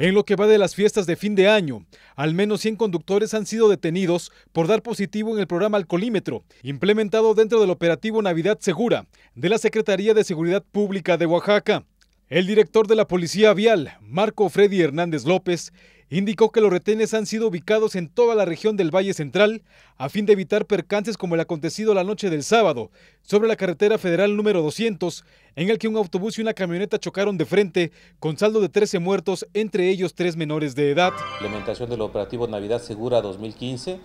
En lo que va de las fiestas de fin de año, al menos 100 conductores han sido detenidos por dar positivo en el programa Alcolímetro, implementado dentro del operativo Navidad Segura de la Secretaría de Seguridad Pública de Oaxaca. El director de la Policía Vial, Marco Freddy Hernández López, indicó que los retenes han sido ubicados en toda la región del Valle Central a fin de evitar percances como el acontecido la noche del sábado sobre la carretera federal número 200, en el que un autobús y una camioneta chocaron de frente con saldo de 13 muertos, entre ellos tres menores de edad. Implementación del operativo Navidad Segura 2015.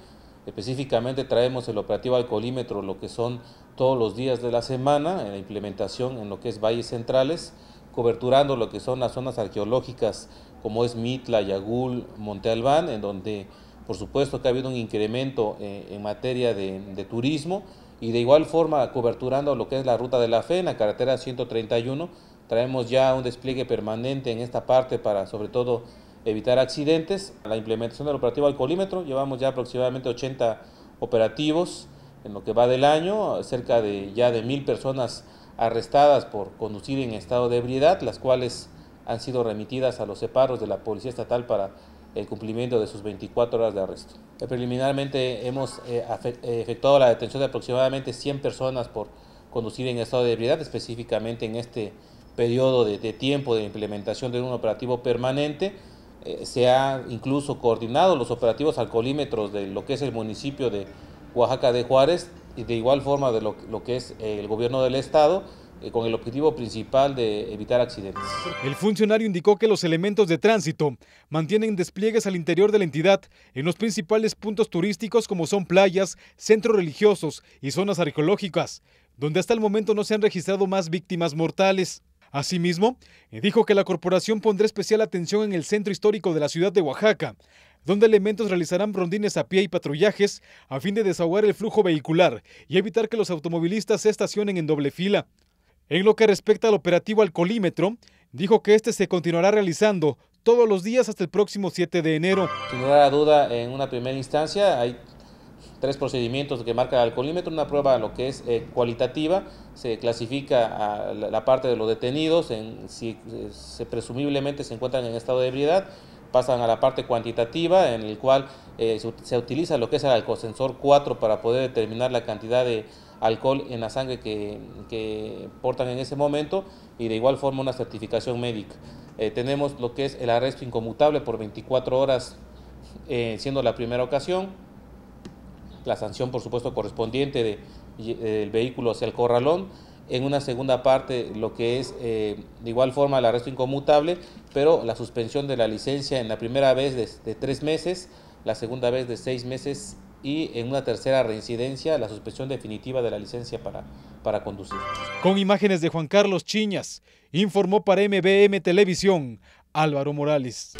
Específicamente traemos el operativo alcolímetro, lo que son todos los días de la semana, en la implementación en lo que es valles centrales coberturando lo que son las zonas arqueológicas como es Mitla, Yagul, Monte Albán, en donde por supuesto que ha habido un incremento eh, en materia de, turismo y de igual forma coberturando lo que es la ruta de la fe en la carretera 131, traemos ya un despliegue permanente en esta parte para sobre todo evitar accidentes. La implementación del operativo al llevamos ya aproximadamente 80 operativos en lo que va del año, cerca de ya de mil personas arrestadas por conducir en estado de ebriedad, las cuales han sido remitidas a los separos de la Policía Estatal para el cumplimiento de sus 24 horas de arresto. Eh, preliminarmente hemos eh, eh, efectuado la detención de aproximadamente 100 personas por conducir en estado de ebriedad, específicamente en este periodo de, tiempo de implementación de un operativo permanente. se ha incluso coordinado los operativos alcoholímetros de lo que es el municipio de Oaxaca de Juárez, y de igual forma de lo, que es eh, el gobierno del Estado, eh, con el objetivo principal de evitar accidentes. El funcionario indicó que los elementos de tránsito mantienen despliegues al interior de la entidad en los principales puntos turísticos como son playas, centros religiosos y zonas arqueológicas, donde hasta el momento no se han registrado más víctimas mortales. Asimismo, eh, dijo que la corporación pondrá especial atención en el centro histórico de la ciudad de Oaxaca, donde elementos realizarán rondines a pie y patrullajes a fin de desahogar el flujo vehicular y evitar que los automovilistas se estacionen en doble fila. En lo que respecta al operativo alcoholímetro, dijo que este se continuará realizando todos los días hasta el próximo 7 de enero. Sin duda, en una primera instancia hay tres procedimientos que marca el alcoholímetro, una prueba lo que es eh, cualitativa, se clasifica a la, parte de los detenidos, en, si eh, se, presumiblemente se encuentran en estado de ebriedad, pasan a la parte cuantitativa, en el cual eh, se utiliza lo que es el sensor 4 para poder determinar la cantidad de alcohol en la sangre que, portan en ese momento y de igual forma una certificación médica. Eh, tenemos lo que es el arresto incomutable por 24 horas, eh, siendo la primera ocasión, la sanción por supuesto correspondiente del vehículo hacia el corralón en una segunda parte lo que es eh, de igual forma el arresto incomutable, pero la suspensión de la licencia en la primera vez de, tres meses, la segunda vez de seis meses y en una tercera reincidencia la suspensión definitiva de la licencia para, para conducir. Con imágenes de Juan Carlos Chiñas, informó para MBM Televisión Álvaro Morales.